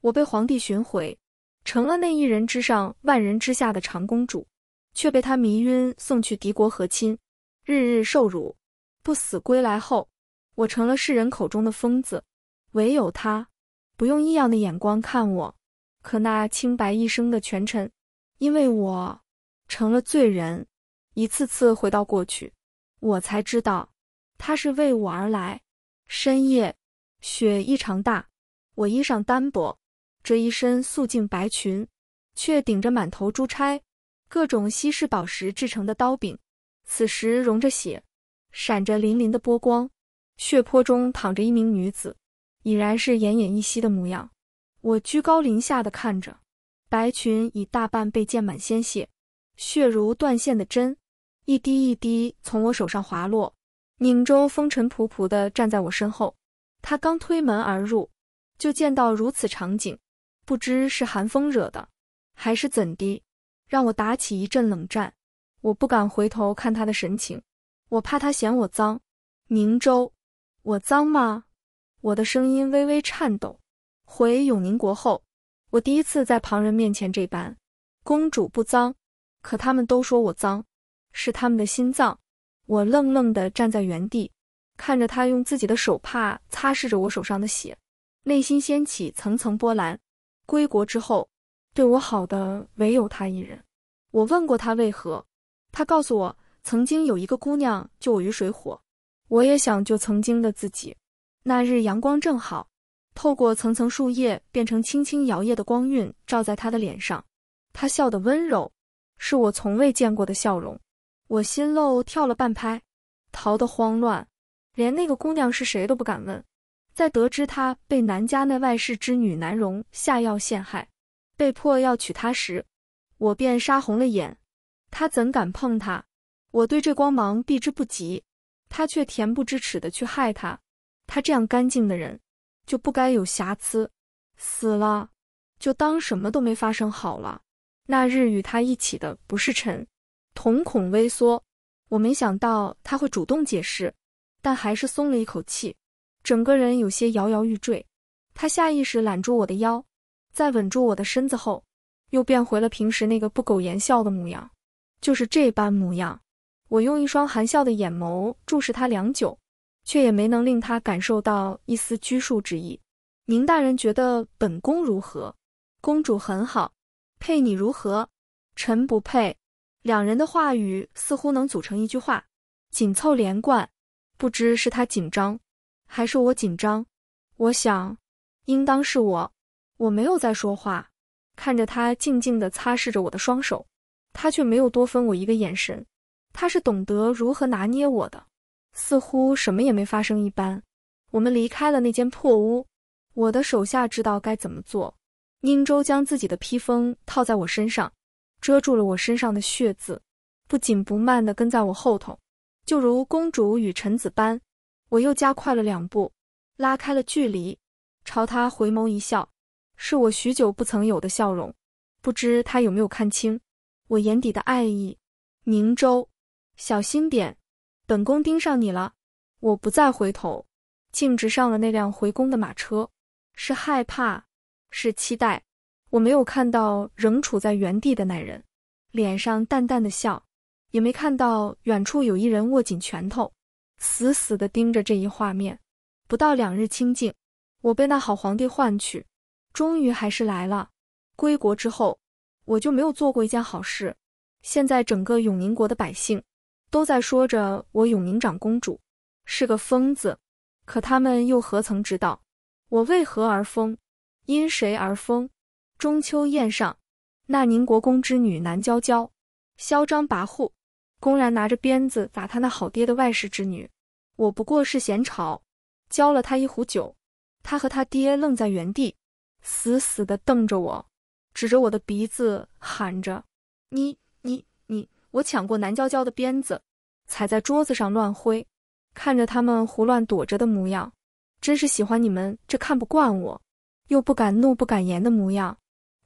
我被皇帝寻回，成了那一人之上、万人之下的长公主，却被他迷晕，送去敌国和亲，日日受辱。不死归来后，我成了世人口中的疯子，唯有他不用异样的眼光看我。可那清白一生的权臣，因为我成了罪人，一次次回到过去，我才知道他是为我而来。深夜，雪异常大，我衣裳单薄。这一身素净白裙，却顶着满头珠钗，各种稀世宝石制成的刀柄，此时融着血，闪着粼粼的波光。血泊中躺着一名女子，已然是奄奄一息的模样。我居高临下的看着，白裙已大半被溅满鲜血，血如断线的针，一滴一滴从我手上滑落。宁州风尘仆仆的站在我身后，他刚推门而入，就见到如此场景。不知是寒风惹的，还是怎地，让我打起一阵冷战。我不敢回头看他的神情，我怕他嫌我脏。宁州，我脏吗？我的声音微微颤抖。回永宁国后，我第一次在旁人面前这般。公主不脏，可他们都说我脏，是他们的心脏。我愣愣地站在原地，看着他用自己的手帕擦拭着我手上的血，内心掀起层层波澜。归国之后，对我好的唯有他一人。我问过他为何，他告诉我，曾经有一个姑娘救我于水火。我也想救曾经的自己。那日阳光正好，透过层层树叶变成轻轻摇曳的光晕，照在他的脸上。他笑得温柔，是我从未见过的笑容。我心漏跳了半拍，逃得慌乱，连那个姑娘是谁都不敢问。在得知他被南家那外室之女南容下药陷害，被迫要娶她时，我便杀红了眼。他怎敢碰她？我对这光芒避之不及，他却恬不知耻的去害她。他这样干净的人，就不该有瑕疵。死了，就当什么都没发生好了。那日与他一起的不是臣，瞳孔微缩。我没想到他会主动解释，但还是松了一口气。整个人有些摇摇欲坠，他下意识揽住我的腰，在稳住我的身子后，又变回了平时那个不苟言笑的模样。就是这般模样，我用一双含笑的眼眸注视他良久，却也没能令他感受到一丝拘束之意。宁大人觉得本宫如何？公主很好，配你如何？臣不配。两人的话语似乎能组成一句话，紧凑连贯。不知是他紧张。还是我紧张，我想，应当是我。我没有在说话，看着他静静地擦拭着我的双手，他却没有多分我一个眼神。他是懂得如何拿捏我的，似乎什么也没发生一般。我们离开了那间破屋，我的手下知道该怎么做。宁舟将自己的披风套在我身上，遮住了我身上的血渍，不紧不慢地跟在我后头，就如公主与臣子般。我又加快了两步，拉开了距离，朝他回眸一笑，是我许久不曾有的笑容。不知他有没有看清我眼底的爱意。明州，小心点，本宫盯上你了。我不再回头，径直上了那辆回宫的马车。是害怕，是期待。我没有看到仍处在原地的那人脸上淡淡的笑，也没看到远处有一人握紧拳头。死死地盯着这一画面，不到两日清净，我被那好皇帝唤去，终于还是来了。归国之后，我就没有做过一件好事。现在整个永宁国的百姓都在说着我永宁长公主是个疯子，可他们又何曾知道我为何而疯，因谁而疯？中秋宴上，那宁国公之女南娇娇嚣张跋扈，公然拿着鞭子打他那好爹的外室之女。我不过是嫌吵，浇了他一壶酒。他和他爹愣在原地，死死地瞪着我，指着我的鼻子喊着：“你、你、你！”我抢过南娇娇的鞭子，踩在桌子上乱挥，看着他们胡乱躲着的模样，真是喜欢你们这看不惯我，又不敢怒不敢言的模样。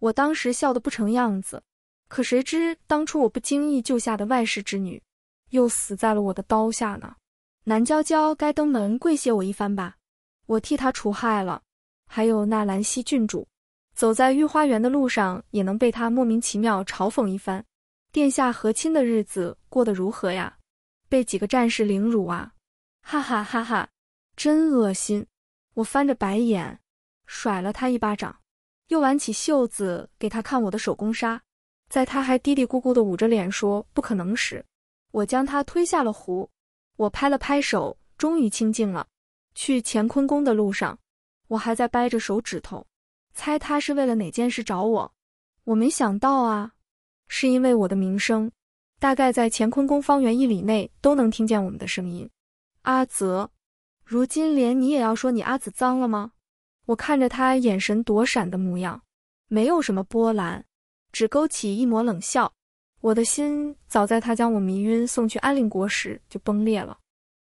我当时笑得不成样子，可谁知当初我不经意救下的外室之女，又死在了我的刀下呢？南娇娇该登门跪谢我一番吧，我替她除害了。还有那兰溪郡主，走在御花园的路上也能被他莫名其妙嘲讽一番。殿下和亲的日子过得如何呀？被几个战士凌辱啊！哈哈哈哈，真恶心！我翻着白眼，甩了他一巴掌，又挽起袖子给他看我的手工纱。在他还嘀嘀咕咕的捂着脸说不可能时，我将他推下了湖。我拍了拍手，终于清静了。去乾坤宫的路上，我还在掰着手指头猜他是为了哪件事找我。我没想到啊，是因为我的名声，大概在乾坤宫方圆一里内都能听见我们的声音。阿泽，如今连你也要说你阿紫脏了吗？我看着他眼神躲闪的模样，没有什么波澜，只勾起一抹冷笑。我的心早在他将我迷晕送去安陵国时就崩裂了，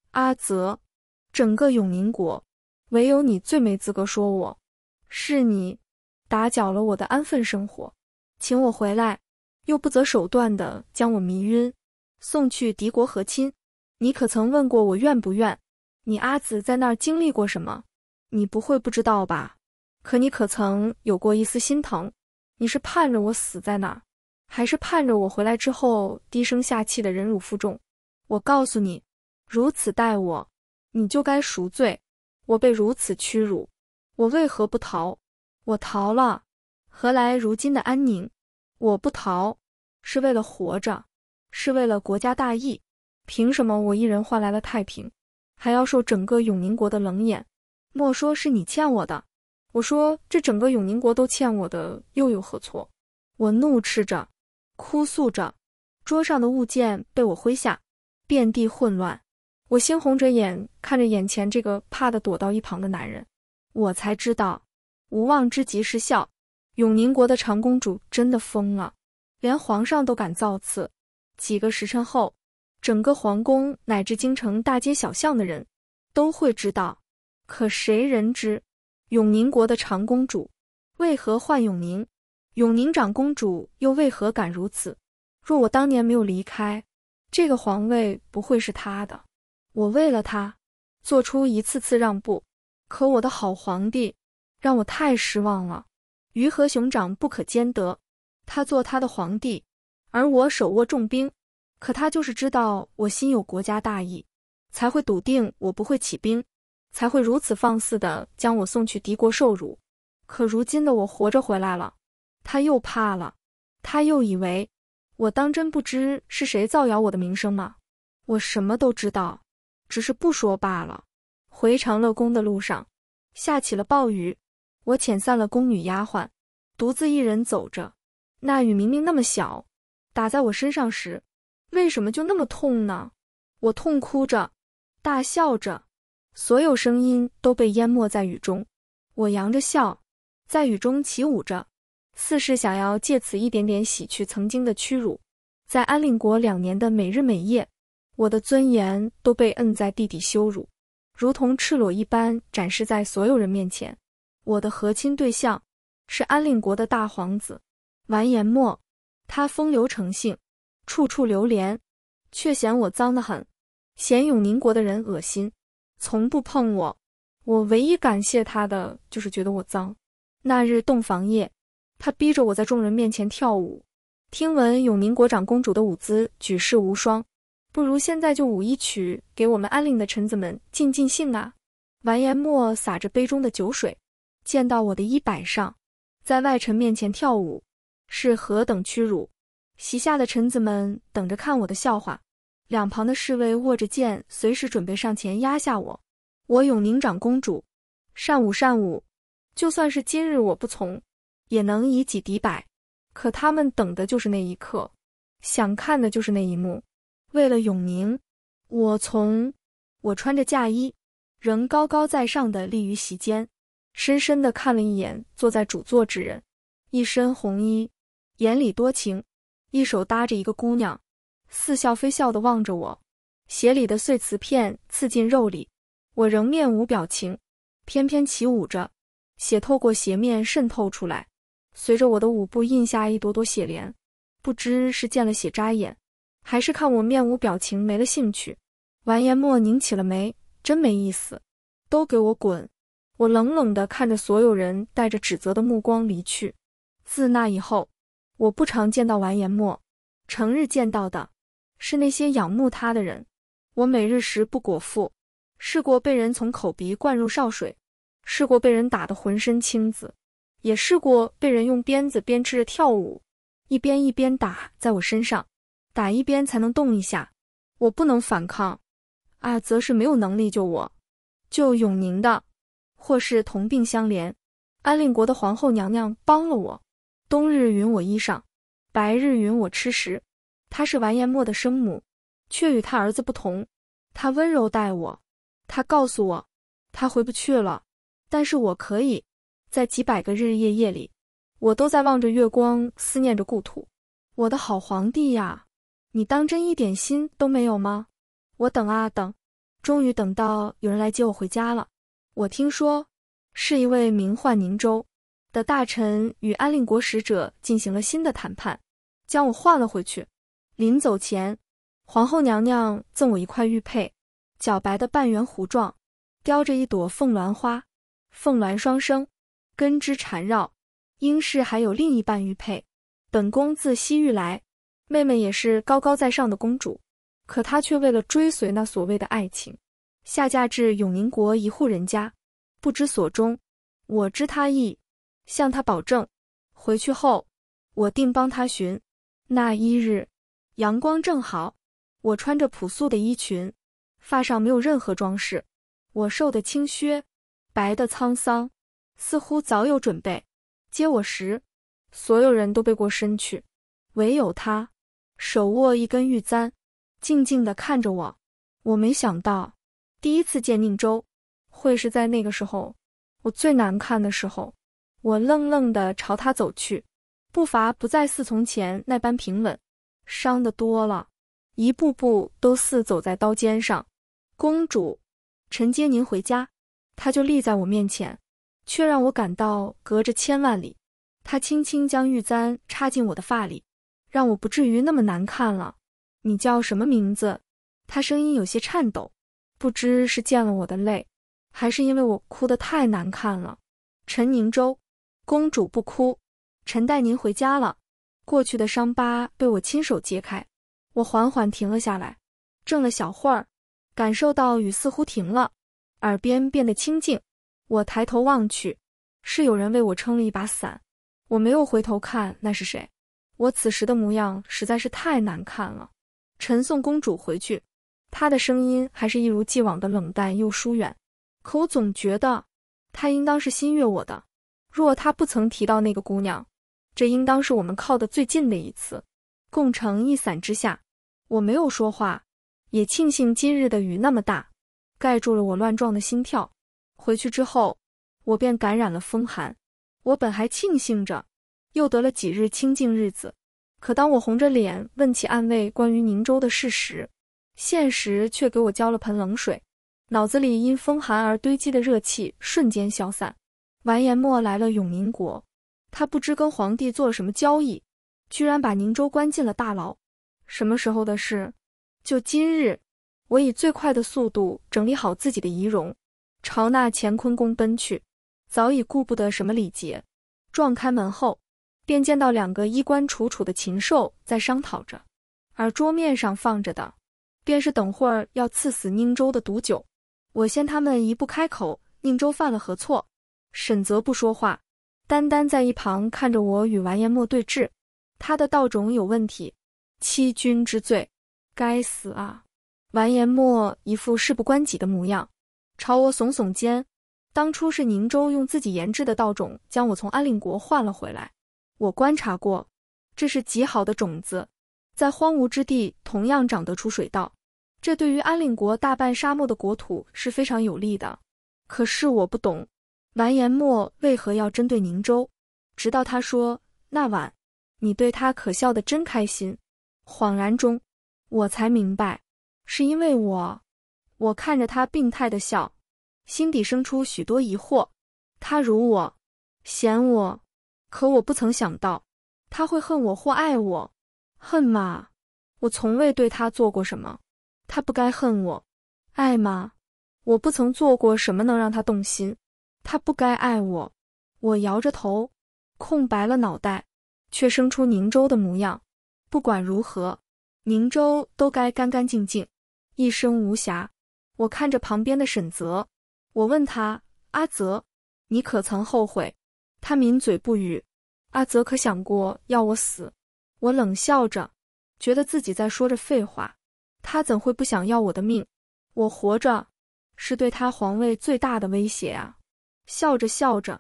阿泽，整个永宁国唯有你最没资格说我是你打搅了我的安分生活，请我回来又不择手段的将我迷晕送去敌国和亲，你可曾问过我愿不愿？你阿紫在那儿经历过什么？你不会不知道吧？可你可曾有过一丝心疼？你是盼着我死在那儿？还是盼着我回来之后低声下气的忍辱负重。我告诉你，如此待我，你就该赎罪。我被如此屈辱，我为何不逃？我逃了，何来如今的安宁？我不逃，是为了活着，是为了国家大义。凭什么我一人换来了太平，还要受整个永宁国的冷眼？莫说是你欠我的，我说这整个永宁国都欠我的，又有何错？我怒斥着。哭诉着，桌上的物件被我挥下，遍地混乱。我猩红着眼看着眼前这个怕的躲到一旁的男人，我才知道，无妄之极是笑。永宁国的长公主真的疯了，连皇上都敢造次。几个时辰后，整个皇宫乃至京城大街小巷的人都会知道。可谁人知，永宁国的长公主为何唤永宁？永宁长公主又为何敢如此？若我当年没有离开，这个皇位不会是她的。我为了她，做出一次次让步，可我的好皇帝让我太失望了。鱼和熊掌不可兼得，他做他的皇帝，而我手握重兵，可他就是知道我心有国家大义，才会笃定我不会起兵，才会如此放肆地将我送去敌国受辱。可如今的我活着回来了。他又怕了，他又以为我当真不知是谁造谣我的名声吗？我什么都知道，只是不说罢了。回长乐宫的路上，下起了暴雨。我遣散了宫女丫鬟，独自一人走着。那雨明明那么小，打在我身上时，为什么就那么痛呢？我痛哭着，大笑着，所有声音都被淹没在雨中。我扬着笑，在雨中起舞着。似是想要借此一点点洗去曾经的屈辱，在安令国两年的每日每夜，我的尊严都被摁在地底羞辱，如同赤裸一般展示在所有人面前。我的和亲对象是安令国的大皇子完颜默，他风流成性，处处流连，却嫌我脏得很，嫌永宁国的人恶心，从不碰我。我唯一感谢他的，就是觉得我脏。那日洞房夜。他逼着我在众人面前跳舞。听闻永宁国长公主的舞姿举世无双，不如现在就舞一曲，给我们安陵的臣子们尽尽兴啊！完颜末洒着杯中的酒水，溅到我的衣摆上。在外臣面前跳舞是何等屈辱！席下的臣子们等着看我的笑话，两旁的侍卫握着剑，随时准备上前压下我。我永宁长公主善舞善舞，就算是今日我不从。也能以己敌百，可他们等的就是那一刻，想看的就是那一幕。为了永宁，我从我穿着嫁衣，仍高高在上的立于席间，深深的看了一眼坐在主座之人，一身红衣，眼里多情，一手搭着一个姑娘，似笑非笑的望着我。鞋里的碎瓷片刺进肉里，我仍面无表情，翩翩起舞着，血透过鞋面渗透出来。随着我的舞步印下一朵朵血莲，不知是见了血扎眼，还是看我面无表情没了兴趣，完颜末拧起了眉，真没意思，都给我滚！我冷冷地看着所有人带着指责的目光离去。自那以后，我不常见到完颜末，成日见到的是那些仰慕他的人。我每日食不果腹，试过被人从口鼻灌入潲水，试过被人打得浑身青紫。也试过被人用鞭子鞭笞着跳舞，一鞭一鞭打在我身上，打一边才能动一下，我不能反抗。啊，则是没有能力救我，救永宁的，或是同病相怜。安令国的皇后娘娘帮了我，冬日允我衣裳，白日允我吃食。她是完颜末的生母，却与她儿子不同，她温柔待我。她告诉我，她回不去了，但是我可以。在几百个日日夜夜里，我都在望着月光，思念着故土。我的好皇帝呀，你当真一点心都没有吗？我等啊等，终于等到有人来接我回家了。我听说，是一位名唤宁州的大臣与安令国使者进行了新的谈判，将我换了回去。临走前，皇后娘娘赠我一块玉佩，皎白的半圆弧状，雕着一朵凤鸾花，凤鸾双生。根枝缠绕，应是还有另一半玉佩。本宫自西域来，妹妹也是高高在上的公主，可她却为了追随那所谓的爱情，下嫁至永宁国一户人家，不知所终。我知她意，向她保证，回去后我定帮她寻。那一日，阳光正好，我穿着朴素的衣裙，发上没有任何装饰，我瘦的清削，白的沧桑。似乎早有准备，接我时，所有人都背过身去，唯有他手握一根玉簪，静静地看着我。我没想到，第一次见宁州，会是在那个时候，我最难看的时候。我愣愣地朝他走去，步伐不再似从前那般平稳，伤的多了，一步步都似走在刀尖上。公主，臣接您回家。他就立在我面前。却让我感到隔着千万里。他轻轻将玉簪插进我的发里，让我不至于那么难看了。你叫什么名字？他声音有些颤抖，不知是见了我的泪，还是因为我哭得太难看了。陈宁州，公主不哭，臣带您回家了。过去的伤疤被我亲手揭开。我缓缓停了下来，怔了小会儿，感受到雨似乎停了，耳边变得清静。我抬头望去，是有人为我撑了一把伞。我没有回头看，那是谁？我此时的模样实在是太难看了。陈送公主回去，她的声音还是一如既往的冷淡又疏远。可我总觉得，她应当是心悦我的。若她不曾提到那个姑娘，这应当是我们靠得最近的一次，共乘一伞之下。我没有说话，也庆幸今日的雨那么大，盖住了我乱撞的心跳。回去之后，我便感染了风寒。我本还庆幸着，又得了几日清净日子。可当我红着脸问起暗卫关于宁州的事时，现实却给我浇了盆冷水。脑子里因风寒而堆积的热气瞬间消散。完颜末来了永宁国，他不知跟皇帝做了什么交易，居然把宁州关进了大牢。什么时候的事？就今日。我以最快的速度整理好自己的仪容。朝那乾坤宫奔去，早已顾不得什么礼节。撞开门后，便见到两个衣冠楚楚的禽兽在商讨着，而桌面上放着的，便是等会儿要赐死宁州的毒酒。我先他们一步开口：“宁州犯了何错？”沈泽不说话，单单在一旁看着我与完颜末对峙。他的道种有问题，欺君之罪，该死啊！完颜末一副事不关己的模样。朝我耸耸肩，当初是宁州用自己研制的稻种将我从安岭国换了回来。我观察过，这是极好的种子，在荒芜之地同样长得出水稻。这对于安岭国大半沙漠的国土是非常有利的。可是我不懂，完颜末为何要针对宁州。直到他说：“那晚你对他可笑的真开心。”恍然中，我才明白，是因为我。我看着他病态的笑，心底生出许多疑惑。他辱我，嫌我，可我不曾想到他会恨我或爱我。恨吗？我从未对他做过什么，他不该恨我；爱吗？我不曾做过什么能让他动心，他不该爱我。我摇着头，空白了脑袋，却生出宁州的模样。不管如何，宁州都该干干净净，一生无瑕。我看着旁边的沈泽，我问他：“阿泽，你可曾后悔？”他抿嘴不语。阿泽可想过要我死？我冷笑着，觉得自己在说着废话。他怎会不想要我的命？我活着，是对他皇位最大的威胁啊！笑着笑着，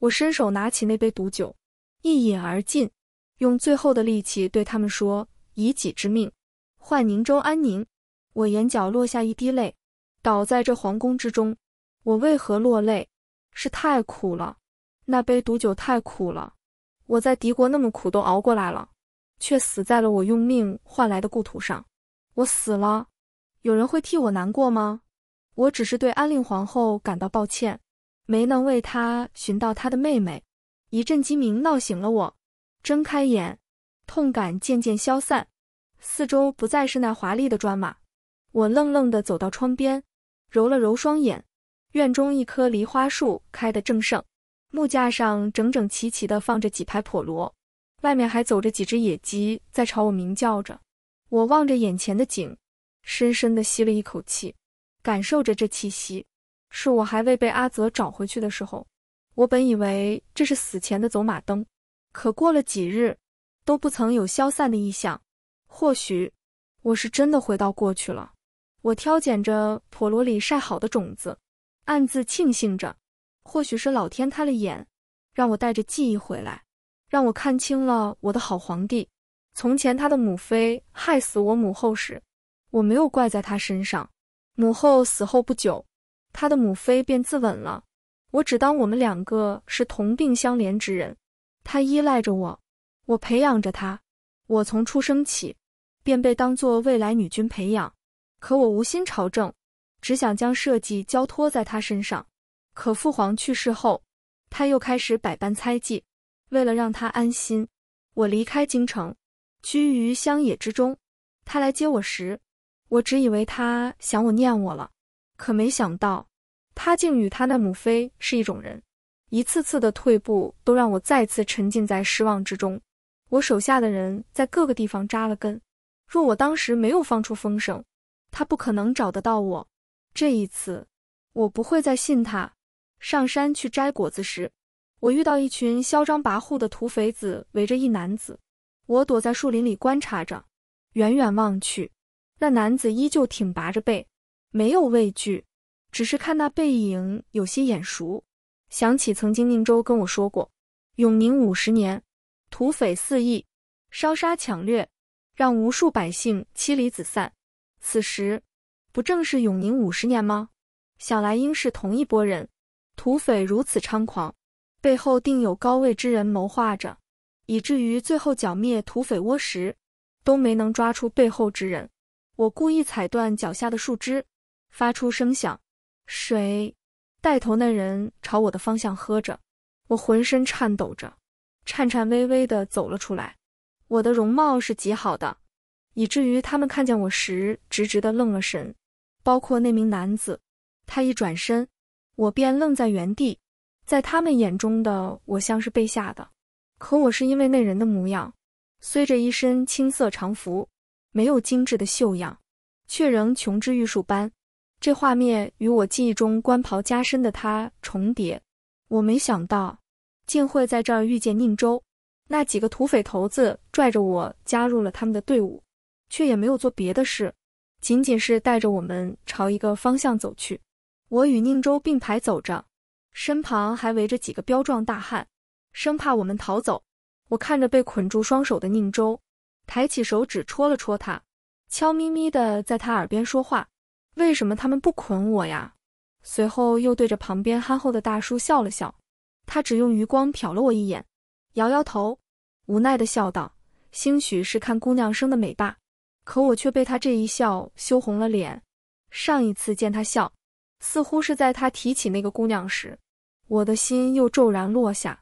我伸手拿起那杯毒酒，一饮而尽，用最后的力气对他们说：“以己之命，换宁州安宁。”我眼角落下一滴泪。倒在这皇宫之中，我为何落泪？是太苦了，那杯毒酒太苦了。我在敌国那么苦都熬过来了，却死在了我用命换来的故土上。我死了，有人会替我难过吗？我只是对安令皇后感到抱歉，没能为她寻到她的妹妹。一阵鸡鸣闹醒了我，睁开眼，痛感渐渐消散，四周不再是那华丽的砖瓦。我愣愣地走到窗边。揉了揉双眼，院中一棵梨花树开得正盛，木架上整整齐齐地放着几排破箩，外面还走着几只野鸡，在朝我鸣叫着。我望着眼前的景，深深地吸了一口气，感受着这气息，是我还未被阿泽找回去的时候。我本以为这是死前的走马灯，可过了几日，都不曾有消散的意象。或许，我是真的回到过去了。我挑拣着婆罗里晒好的种子，暗自庆幸着，或许是老天开了眼，让我带着记忆回来，让我看清了我的好皇帝。从前他的母妃害死我母后时，我没有怪在他身上。母后死后不久，他的母妃便自刎了。我只当我们两个是同病相怜之人，他依赖着我，我培养着他。我从出生起便被当做未来女君培养。可我无心朝政，只想将社稷交托在他身上。可父皇去世后，他又开始百般猜忌。为了让他安心，我离开京城，居于乡野之中。他来接我时，我只以为他想我、念我了。可没想到，他竟与他那母妃是一种人。一次次的退步都让我再次沉浸在失望之中。我手下的人在各个地方扎了根。若我当时没有放出风声，他不可能找得到我。这一次，我不会再信他。上山去摘果子时，我遇到一群嚣张跋扈的土匪子围着一男子。我躲在树林里观察着，远远望去，那男子依旧挺拔着背，没有畏惧，只是看那背影有些眼熟，想起曾经宁州跟我说过，永宁五十年，土匪肆意烧杀抢掠，让无数百姓妻离子散。此时不正是永宁五十年吗？想来应是同一拨人。土匪如此猖狂，背后定有高位之人谋划着，以至于最后剿灭土匪窝时都没能抓出背后之人。我故意踩断脚下的树枝，发出声响。谁带头那人朝我的方向喝着，我浑身颤抖着，颤颤巍巍的走了出来。我的容貌是极好的。以至于他们看见我时，直直的愣了神，包括那名男子。他一转身，我便愣在原地。在他们眼中的我像是被吓的，可我是因为那人的模样。虽着一身青色长服，没有精致的绣样，却仍琼之玉树般。这画面与我记忆中官袍加身的他重叠。我没想到，竟会在这儿遇见宁州那几个土匪头子，拽着我加入了他们的队伍。却也没有做别的事，仅仅是带着我们朝一个方向走去。我与宁州并排走着，身旁还围着几个彪壮大汉，生怕我们逃走。我看着被捆住双手的宁州，抬起手指戳了戳他，悄咪咪的在他耳边说话：“为什么他们不捆我呀？”随后又对着旁边憨厚的大叔笑了笑。他只用余光瞟了我一眼，摇摇头，无奈地笑道：“兴许是看姑娘生的美吧。”可我却被他这一笑羞红了脸。上一次见他笑，似乎是在他提起那个姑娘时，我的心又骤然落下，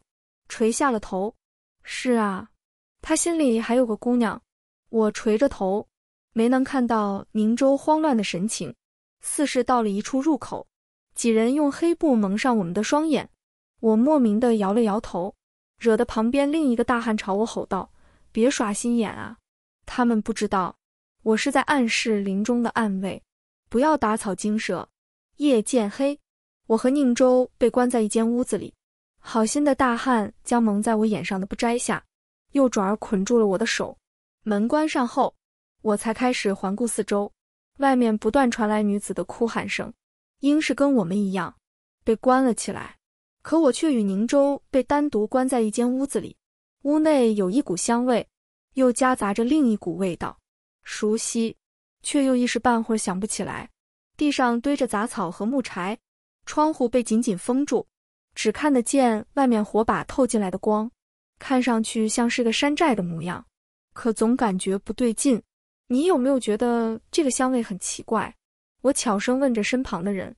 垂下了头。是啊，他心里还有个姑娘。我垂着头，没能看到宁州慌乱的神情。似是到了一处入口，几人用黑布蒙上我们的双眼。我莫名的摇了摇头，惹得旁边另一个大汉朝我吼道：“别耍心眼啊！他们不知道。”我是在暗示林中的暗卫，不要打草惊蛇。夜渐黑，我和宁州被关在一间屋子里。好心的大汉将蒙在我眼上的布摘下，又转而捆住了我的手。门关上后，我才开始环顾四周。外面不断传来女子的哭喊声，应是跟我们一样被关了起来。可我却与宁州被单独关在一间屋子里。屋内有一股香味，又夹杂着另一股味道。熟悉，却又一时半会儿想不起来。地上堆着杂草和木柴，窗户被紧紧封住，只看得见外面火把透进来的光，看上去像是个山寨的模样，可总感觉不对劲。你有没有觉得这个香味很奇怪？我悄声问着身旁的人。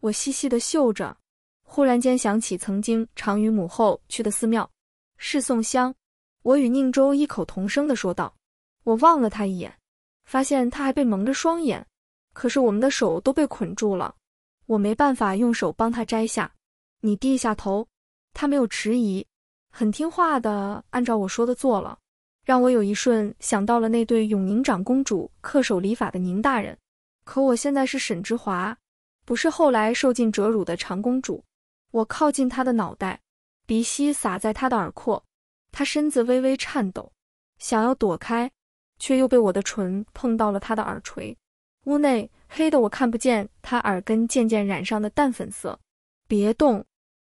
我细细的嗅着，忽然间想起曾经常与母后去的寺庙，是宋香。我与宁州异口同声的说道。我望了他一眼。发现他还被蒙着双眼，可是我们的手都被捆住了，我没办法用手帮他摘下。你低下头，他没有迟疑，很听话的按照我说的做了，让我有一瞬想到了那对永宁长公主恪守礼法的宁大人。可我现在是沈之华，不是后来受尽折辱的长公主。我靠近他的脑袋，鼻息洒在他的耳廓，他身子微微颤抖，想要躲开。却又被我的唇碰到了他的耳垂。屋内黑的我看不见，他耳根渐渐染上的淡粉色。别动，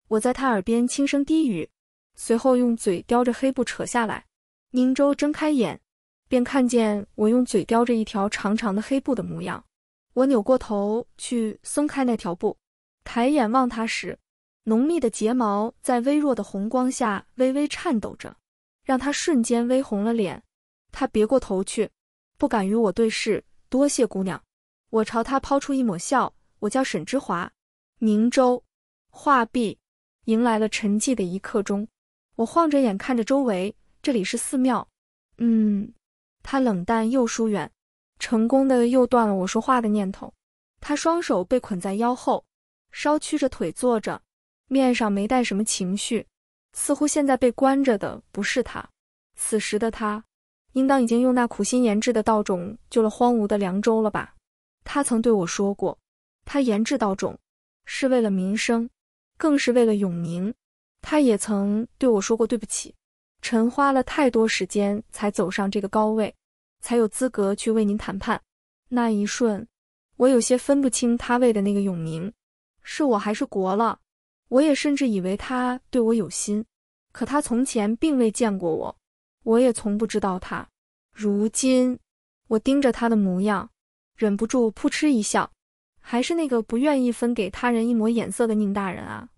我在他耳边轻声低语，随后用嘴叼着黑布扯下来。宁州睁开眼，便看见我用嘴叼着一条长长的黑布的模样。我扭过头去，松开那条布，抬眼望他时，浓密的睫毛在微弱的红光下微微颤抖着，让他瞬间微红了脸。他别过头去，不敢与我对视。多谢姑娘。我朝他抛出一抹笑。我叫沈之华，明州。画壁迎来了沉寂的一刻钟。我晃着眼看着周围，这里是寺庙。嗯。他冷淡又疏远，成功的又断了我说话的念头。他双手被捆在腰后，稍屈着腿坐着，面上没带什么情绪，似乎现在被关着的不是他。此时的他。应当已经用那苦心研制的稻种救了荒芜的凉州了吧？他曾对我说过，他研制稻种是为了民生，更是为了永宁。他也曾对我说过，对不起，臣花了太多时间才走上这个高位，才有资格去为您谈判。那一瞬，我有些分不清他为的那个永宁是我还是国了。我也甚至以为他对我有心，可他从前并未见过我。我也从不知道他。如今，我盯着他的模样，忍不住扑哧一笑。还是那个不愿意分给他人一抹眼色的宁大人啊！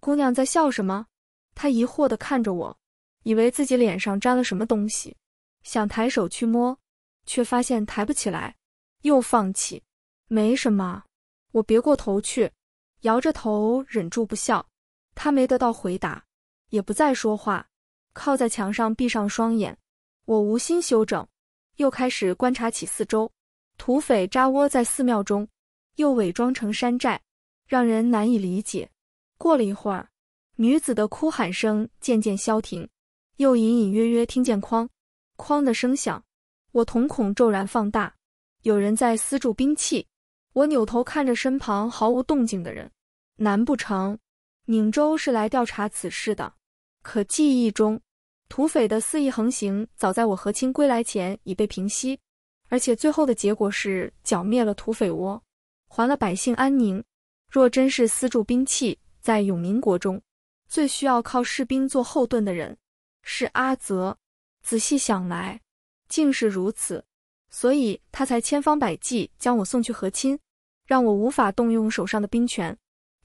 姑娘在笑什么？他疑惑地看着我，以为自己脸上沾了什么东西，想抬手去摸，却发现抬不起来，又放弃。没什么。我别过头去，摇着头忍住不笑。他没得到回答，也不再说话。靠在墙上，闭上双眼，我无心休整，又开始观察起四周。土匪扎窝在寺庙中，又伪装成山寨，让人难以理解。过了一会儿，女子的哭喊声渐渐消停，又隐隐约约听见哐哐的声响。我瞳孔骤然放大，有人在私铸兵器。我扭头看着身旁毫无动静的人，难不成宁州是来调查此事的？可记忆中……土匪的肆意横行，早在我和亲归来前已被平息，而且最后的结果是剿灭了土匪窝，还了百姓安宁。若真是私铸兵器，在永民国中，最需要靠士兵做后盾的人是阿泽。仔细想来，竟是如此，所以他才千方百计将我送去和亲，让我无法动用手上的兵权，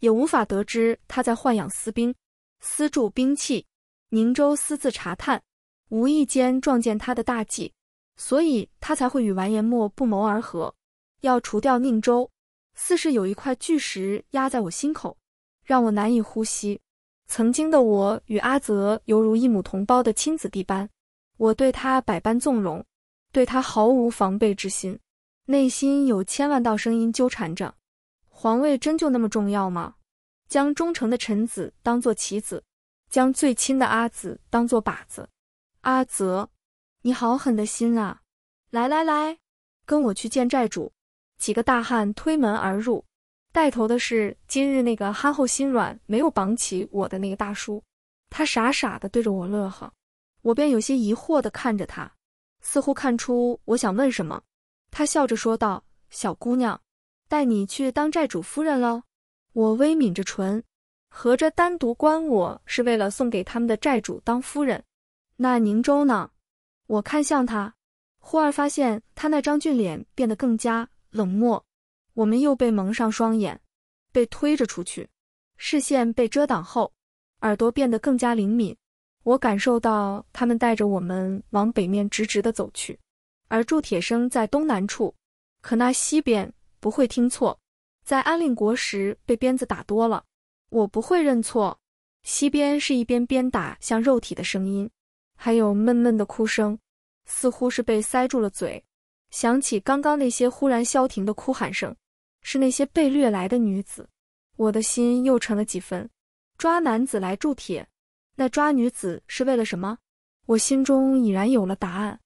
也无法得知他在豢养私兵、私铸兵器。宁州私自查探，无意间撞见他的大计，所以他才会与完颜末不谋而合，要除掉宁州。似是有一块巨石压在我心口，让我难以呼吸。曾经的我与阿泽犹如一母同胞的亲子弟般，我对他百般纵容，对他毫无防备之心。内心有千万道声音纠缠着：皇位真就那么重要吗？将忠诚的臣子当做棋子。将最亲的阿紫当作靶子，阿泽，你好狠的心啊！来来来，跟我去见债主。几个大汉推门而入，带头的是今日那个憨厚心软、没有绑起我的那个大叔。他傻傻的对着我乐呵，我便有些疑惑的看着他，似乎看出我想问什么。他笑着说道：“小姑娘，带你去当债主夫人喽。”我微抿着唇。合着单独关我是为了送给他们的债主当夫人，那宁州呢？我看向他，忽而发现他那张俊脸变得更加冷漠。我们又被蒙上双眼，被推着出去，视线被遮挡后，耳朵变得更加灵敏。我感受到他们带着我们往北面直直的走去，而祝铁生在东南处，可那西边不会听错，在安令国时被鞭子打多了。我不会认错。西边是一边鞭打像肉体的声音，还有闷闷的哭声，似乎是被塞住了嘴。想起刚刚那些忽然消停的哭喊声，是那些被掠来的女子。我的心又沉了几分。抓男子来铸铁，那抓女子是为了什么？我心中已然有了答案。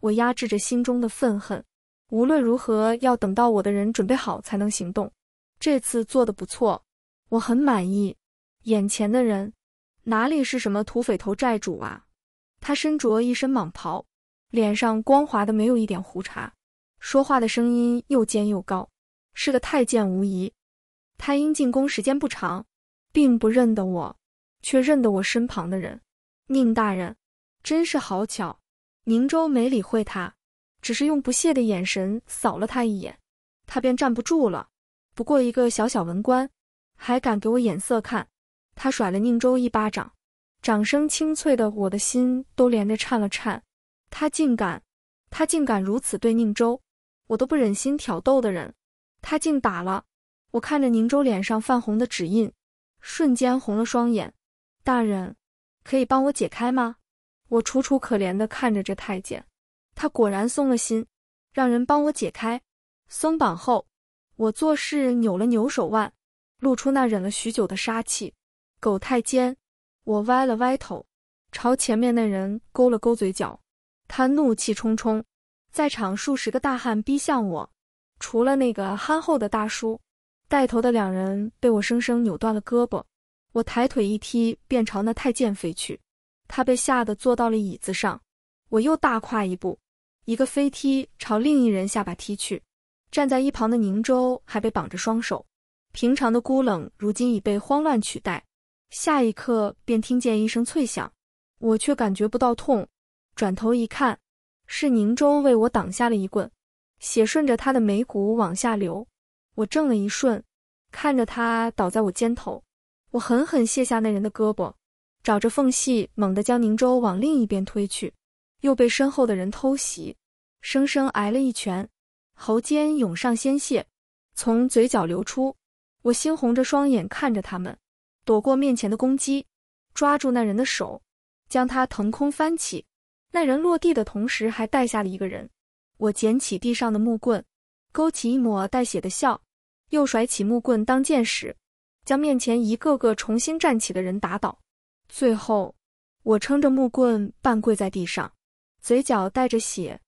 我压制着心中的愤恨，无论如何要等到我的人准备好才能行动。这次做得不错。我很满意，眼前的人哪里是什么土匪头债主啊？他身着一身蟒袍，脸上光滑的没有一点胡茬，说话的声音又尖又高，是个太监无疑。他因进宫时间不长，并不认得我，却认得我身旁的人，宁大人，真是好巧。宁州没理会他，只是用不屑的眼神扫了他一眼，他便站不住了。不过一个小小文官。还敢给我眼色看！他甩了宁州一巴掌，掌声清脆的，我的心都连着颤了颤。他竟敢，他竟敢如此对宁州，我都不忍心挑逗的人，他竟打了我。看着宁州脸上泛红的指印，瞬间红了双眼。大人，可以帮我解开吗？我楚楚可怜的看着这太监，他果然松了心，让人帮我解开。松绑后，我做事扭了扭手腕。露出那忍了许久的杀气，狗太监，我歪了歪头，朝前面那人勾了勾嘴角。他怒气冲冲，在场数十个大汉逼向我，除了那个憨厚的大叔，带头的两人被我生生扭断了胳膊。我抬腿一踢，便朝那太监飞去。他被吓得坐到了椅子上。我又大跨一步，一个飞踢朝另一人下巴踢去。站在一旁的宁州还被绑着双手。平常的孤冷，如今已被慌乱取代。下一刻，便听见一声脆响，我却感觉不到痛。转头一看，是宁州为我挡下了一棍，血顺着他的眉骨往下流。我怔了一瞬，看着他倒在我肩头，我狠狠卸下那人的胳膊，找着缝隙猛地将宁州往另一边推去，又被身后的人偷袭，生生挨了一拳，喉间涌上鲜血，从嘴角流出。我猩红着双眼看着他们，躲过面前的攻击，抓住那人的手，将他腾空翻起。那人落地的同时还带下了一个人。我捡起地上的木棍，勾起一抹带血的笑，又甩起木棍当箭使，将面前一个个重新站起的人打倒。最后，我撑着木棍半跪在地上，嘴角带着血，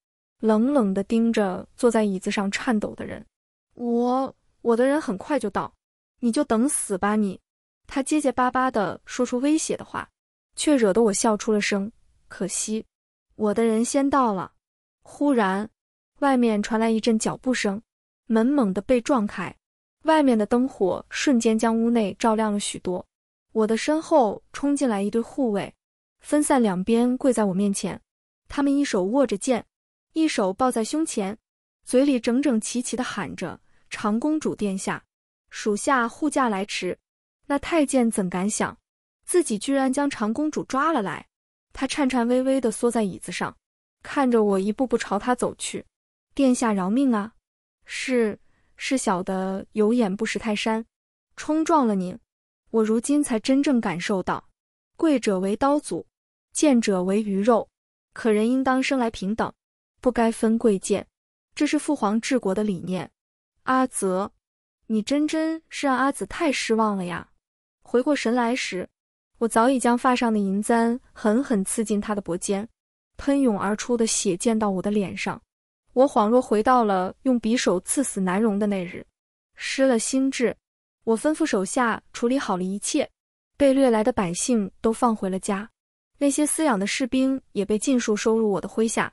冷冷地盯着坐在椅子上颤抖的人。我我的人很快就到。你就等死吧！你，他结结巴巴的说出威胁的话，却惹得我笑出了声。可惜，我的人先到了。忽然，外面传来一阵脚步声，门猛地被撞开，外面的灯火瞬间将屋内照亮了许多。我的身后冲进来一对护卫，分散两边跪在我面前，他们一手握着剑，一手抱在胸前，嘴里整整齐齐的喊着：“长公主殿下。”属下护驾来迟，那太监怎敢想，自己居然将长公主抓了来？他颤颤巍巍地缩在椅子上，看着我一步步朝他走去。殿下饶命啊！是是，小的有眼不识泰山，冲撞了您。我如今才真正感受到，贵者为刀俎，贱者为鱼肉。可人应当生来平等，不该分贵贱。这是父皇治国的理念。阿泽。你真真是让阿紫太失望了呀！回过神来时，我早已将发上的银簪狠狠刺进他的脖间，喷涌而出的血溅到我的脸上。我恍若回到了用匕首刺死南荣的那日，失了心智。我吩咐手下处理好了一切，被掠来的百姓都放回了家，那些饲养的士兵也被尽数收入我的麾下，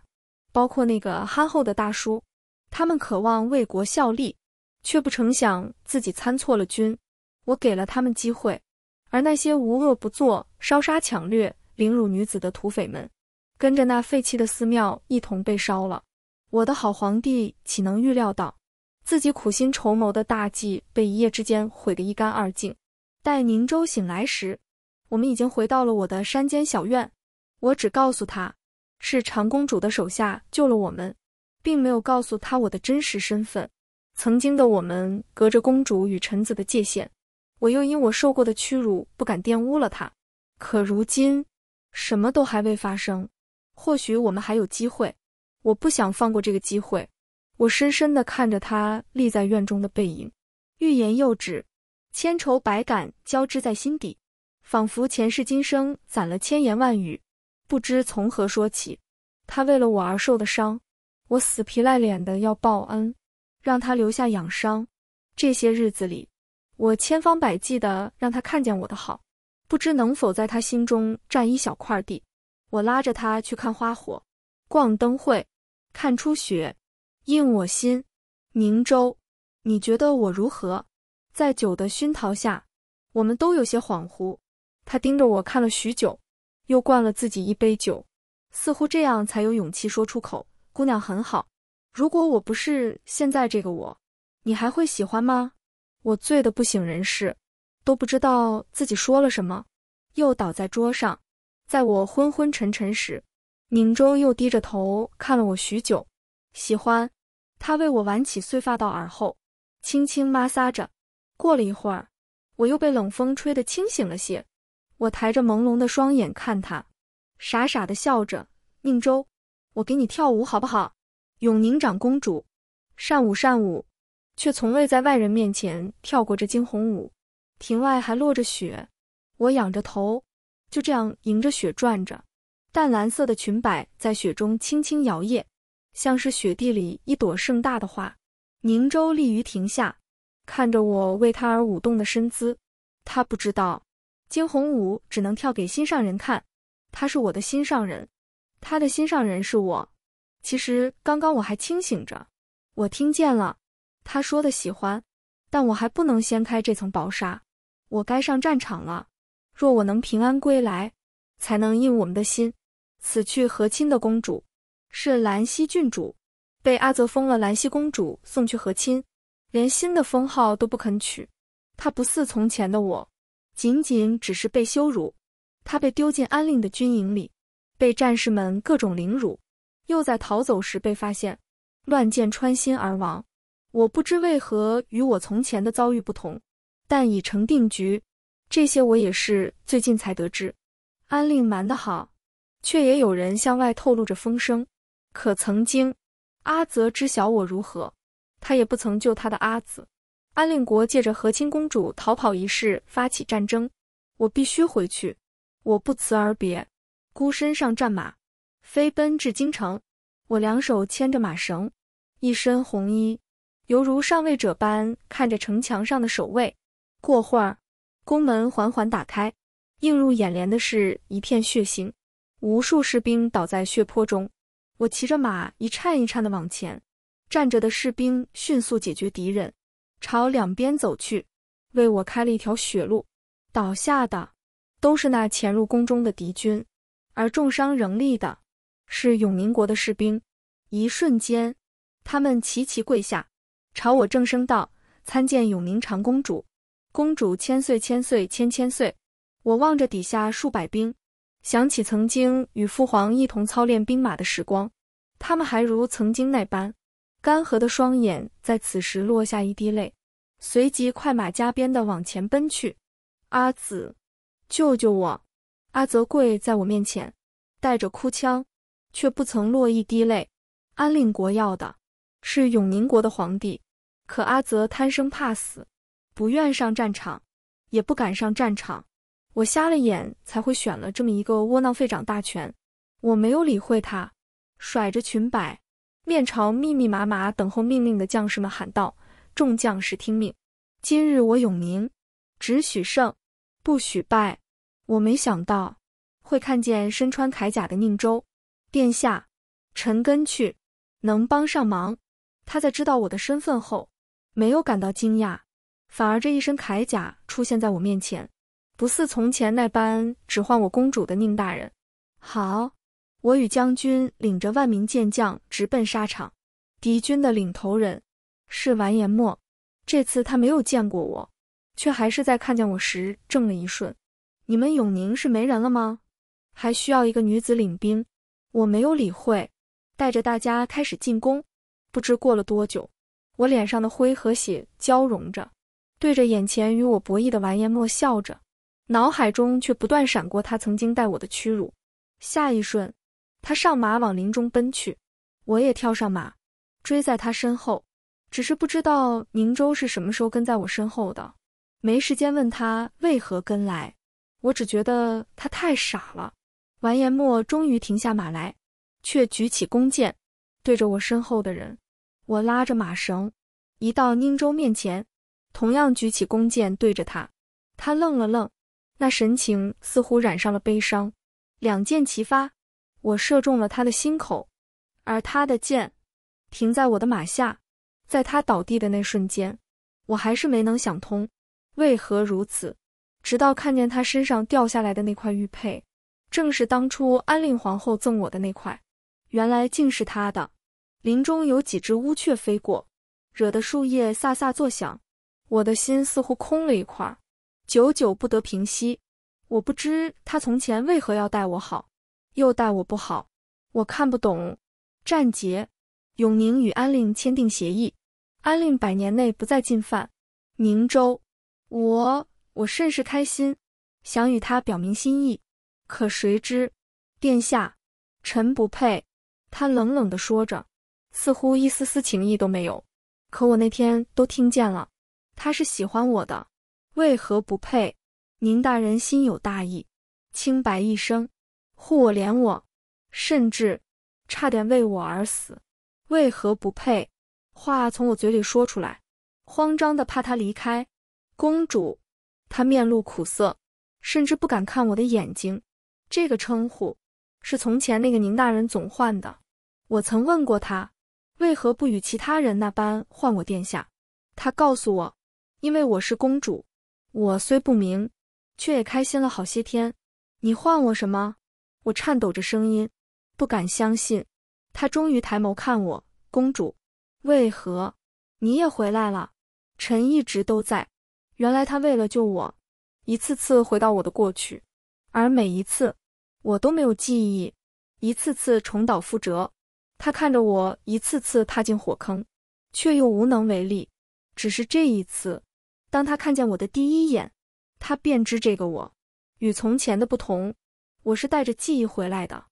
包括那个憨厚的大叔。他们渴望为国效力。却不成想自己参错了军，我给了他们机会，而那些无恶不作、烧杀抢掠、凌辱女子的土匪们，跟着那废弃的寺庙一同被烧了。我的好皇帝岂能预料到，自己苦心筹谋的大计被一夜之间毁得一干二净？待宁州醒来时，我们已经回到了我的山间小院。我只告诉他，是长公主的手下救了我们，并没有告诉他我的真实身份。曾经的我们隔着公主与臣子的界限，我又因我受过的屈辱不敢玷污了她。可如今什么都还未发生，或许我们还有机会。我不想放过这个机会。我深深的看着他立在院中的背影，欲言又止，千愁百感交织在心底，仿佛前世今生攒了千言万语，不知从何说起。他为了我而受的伤，我死皮赖脸的要报恩。让他留下养伤。这些日子里，我千方百计的让他看见我的好，不知能否在他心中占一小块地。我拉着他去看花火，逛灯会，看初雪，映我心。宁州，你觉得我如何？在酒的熏陶下，我们都有些恍惚。他盯着我看了许久，又灌了自己一杯酒，似乎这样才有勇气说出口：“姑娘很好。”如果我不是现在这个我，你还会喜欢吗？我醉得不省人事，都不知道自己说了什么，又倒在桌上。在我昏昏沉沉时，宁舟又低着头看了我许久。喜欢，他为我挽起碎发到耳后，轻轻摩挲着。过了一会儿，我又被冷风吹得清醒了些。我抬着朦胧的双眼看他，傻傻的笑着。宁舟，我给你跳舞好不好？永宁长公主，善舞善舞，却从未在外人面前跳过这惊鸿舞。庭外还落着雪，我仰着头，就这样迎着雪转着，淡蓝色的裙摆在雪中轻轻摇曳，像是雪地里一朵盛大的花。宁州立于亭下，看着我为他而舞动的身姿，他不知道，惊鸿舞只能跳给心上人看。他是我的心上人，他的心上人是我。其实刚刚我还清醒着，我听见了他说的喜欢，但我还不能掀开这层薄纱。我该上战场了，若我能平安归来，才能应我们的心。此去和亲的公主是兰溪郡主，被阿泽封了兰溪公主送去和亲，连新的封号都不肯取。她不似从前的我，仅仅只是被羞辱。她被丢进安令的军营里，被战士们各种凌辱。又在逃走时被发现，乱箭穿心而亡。我不知为何与我从前的遭遇不同，但已成定局。这些我也是最近才得知。安令瞒得好，却也有人向外透露着风声。可曾经阿泽知晓我如何，他也不曾救他的阿子。安令国借着和亲公主逃跑一事发起战争，我必须回去。我不辞而别，孤身上战马。飞奔至京城，我两手牵着马绳，一身红衣，犹如上位者般看着城墙上的守卫。过会儿，宫门缓缓打开，映入眼帘的是一片血腥，无数士兵倒在血泊中。我骑着马一颤一颤的往前，站着的士兵迅速解决敌人，朝两边走去，为我开了一条血路。倒下的都是那潜入宫中的敌军，而重伤仍立的。是永宁国的士兵。一瞬间，他们齐齐跪下，朝我正声道：“参见永宁长公主，公主千岁千岁千千岁。”我望着底下数百兵，想起曾经与父皇一同操练兵马的时光，他们还如曾经那般。干涸的双眼在此时落下一滴泪，随即快马加鞭地往前奔去。阿紫，救救我！阿泽跪在我面前，带着哭腔。却不曾落一滴泪。安令国要的是永宁国的皇帝，可阿泽贪生怕死，不愿上战场，也不敢上战场。我瞎了眼才会选了这么一个窝囊废掌大权。我没有理会他，甩着裙摆，面朝密密麻麻等候命令的将士们喊道：“众将士听命！今日我永宁只许胜，不许败！”我没想到会看见身穿铠甲的宁州。殿下，臣跟去，能帮上忙。他在知道我的身份后，没有感到惊讶，反而这一身铠甲出现在我面前，不似从前那般只唤我公主的宁大人。好，我与将军领着万名健将直奔沙场。敌军的领头人是完颜末，这次他没有见过我，却还是在看见我时怔了一瞬。你们永宁是没人了吗？还需要一个女子领兵？我没有理会，带着大家开始进攻。不知过了多久，我脸上的灰和血交融着，对着眼前与我博弈的完颜墨笑着，脑海中却不断闪过他曾经带我的屈辱。下一瞬，他上马往林中奔去，我也跳上马，追在他身后。只是不知道宁州是什么时候跟在我身后的，没时间问他为何跟来，我只觉得他太傻了。完颜末终于停下马来，却举起弓箭，对着我身后的人。我拉着马绳，移到宁州面前，同样举起弓箭对着他。他愣了愣，那神情似乎染上了悲伤。两箭齐发，我射中了他的心口，而他的箭停在我的马下。在他倒地的那瞬间，我还是没能想通为何如此，直到看见他身上掉下来的那块玉佩。正是当初安令皇后赠我的那块，原来竟是她的。林中有几只乌雀飞过，惹得树叶飒飒作响，我的心似乎空了一块，久久不得平息。我不知他从前为何要待我好，又待我不好，我看不懂。战杰，永宁与安令签订协议，安令百年内不再进犯宁州，我我甚是开心，想与他表明心意。可谁知，殿下，臣不配。他冷冷的说着，似乎一丝丝情意都没有。可我那天都听见了，他是喜欢我的，为何不配？宁大人心有大义，清白一生，护我怜我，甚至差点为我而死，为何不配？话从我嘴里说出来，慌张的怕他离开。公主，他面露苦涩，甚至不敢看我的眼睛。这个称呼，是从前那个宁大人总唤的。我曾问过他，为何不与其他人那般唤我殿下？他告诉我，因为我是公主。我虽不明，却也开心了好些天。你唤我什么？我颤抖着声音，不敢相信。他终于抬眸看我，公主，为何你也回来了？臣一直都在。原来他为了救我，一次次回到我的过去，而每一次。我都没有记忆，一次次重蹈覆辙。他看着我一次次踏进火坑，却又无能为力。只是这一次，当他看见我的第一眼，他便知这个我与从前的不同。我是带着记忆回来的。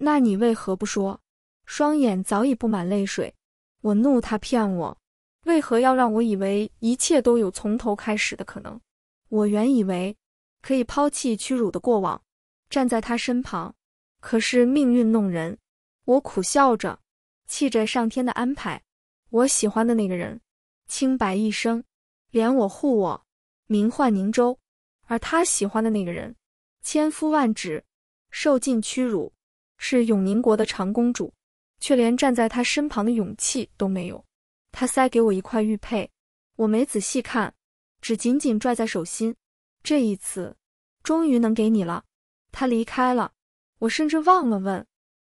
那你为何不说？双眼早已布满泪水。我怒他骗我，为何要让我以为一切都有从头开始的可能？我原以为可以抛弃屈辱的过往。站在他身旁，可是命运弄人，我苦笑着，气着上天的安排。我喜欢的那个人，清白一生，连我护我，名唤宁州；而他喜欢的那个人，千夫万指，受尽屈辱，是永宁国的长公主，却连站在他身旁的勇气都没有。他塞给我一块玉佩，我没仔细看，只紧紧拽在手心。这一次，终于能给你了。他离开了，我甚至忘了问，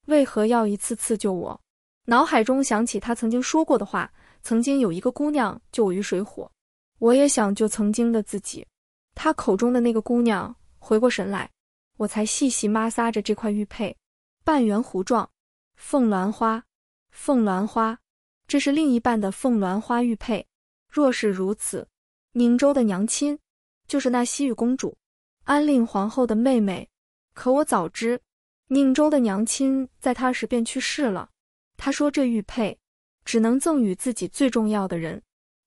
为何要一次次救我？脑海中想起他曾经说过的话：曾经有一个姑娘救我于水火，我也想救曾经的自己。他口中的那个姑娘，回过神来，我才细细摩挲着这块玉佩，半圆弧状，凤鸾花，凤鸾花，这是另一半的凤鸾花玉佩。若是如此，宁州的娘亲就是那西域公主安令皇后的妹妹。可我早知，宁州的娘亲在他时便去世了。他说这玉佩，只能赠予自己最重要的人。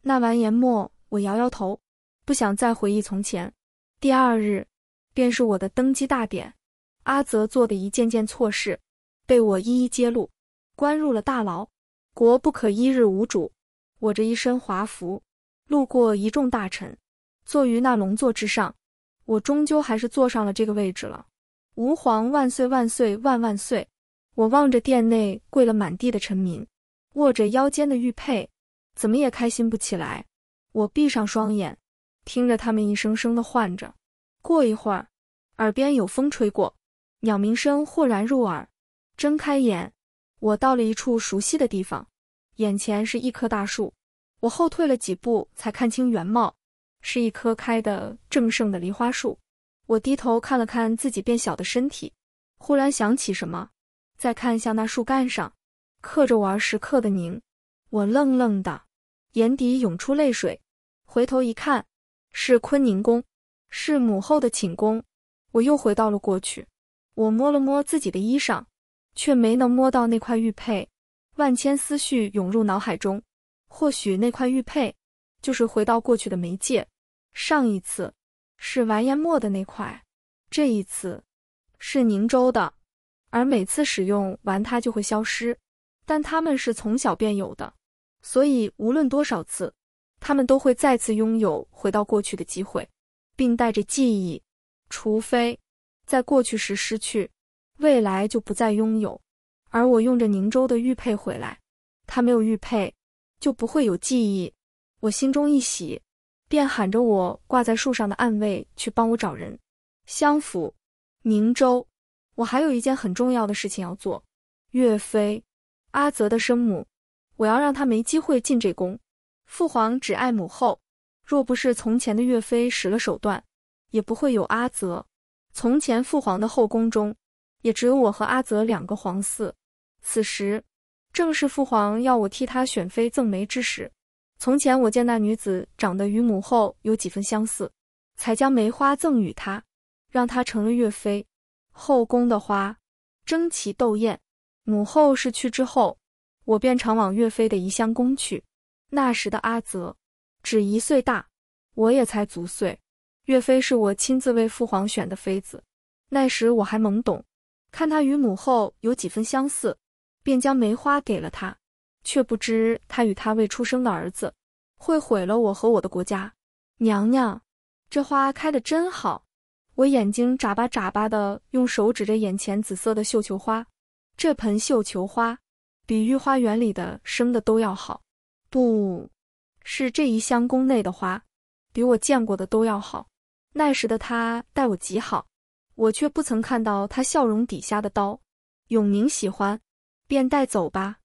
那完颜末，我摇摇头，不想再回忆从前。第二日，便是我的登基大典。阿泽做的一件件错事，被我一一揭露，关入了大牢。国不可一日无主，我这一身华服，路过一众大臣，坐于那龙座之上，我终究还是坐上了这个位置了。吾皇万岁万岁万万岁！我望着殿内跪了满地的臣民，握着腰间的玉佩，怎么也开心不起来。我闭上双眼，听着他们一声声的唤着。过一会儿，耳边有风吹过，鸟鸣声豁然入耳。睁开眼，我到了一处熟悉的地方，眼前是一棵大树。我后退了几步，才看清原貌，是一棵开的正盛的梨花树。我低头看了看自己变小的身体，忽然想起什么，再看向那树干上刻着“我儿”石刻的宁，我愣愣的，眼底涌出泪水。回头一看，是坤宁宫，是母后的寝宫，我又回到了过去。我摸了摸自己的衣裳，却没能摸到那块玉佩。万千思绪涌入脑海中，或许那块玉佩就是回到过去的媒介。上一次。是完颜末的那块，这一次是宁州的，而每次使用完它就会消失，但他们是从小便有的，所以无论多少次，他们都会再次拥有回到过去的机会，并带着记忆，除非在过去时失去，未来就不再拥有。而我用着宁州的玉佩回来，他没有玉佩，就不会有记忆，我心中一喜。便喊着我挂在树上的暗卫去帮我找人。相府、宁州，我还有一件很重要的事情要做。岳飞，阿泽的生母，我要让他没机会进这宫。父皇只爱母后，若不是从前的岳飞使了手段，也不会有阿泽。从前父皇的后宫中，也只有我和阿泽两个皇嗣。此时，正是父皇要我替他选妃赠媒之时。从前我见那女子长得与母后有几分相似，才将梅花赠与她，让她成了岳飞后宫的花，争奇斗艳。母后逝去之后，我便常往岳飞的仪香宫去。那时的阿泽只一岁大，我也才足岁。岳飞是我亲自为父皇选的妃子，那时我还懵懂，看他与母后有几分相似，便将梅花给了他。却不知他与他未出生的儿子，会毁了我和我的国家。娘娘，这花开得真好。我眼睛眨巴眨巴的，用手指着眼前紫色的绣球花。这盆绣球花比御花园里的生的都要好，不是这一厢宫内的花，比我见过的都要好。那时的他待我极好，我却不曾看到他笑容底下的刀。永宁喜欢，便带走吧。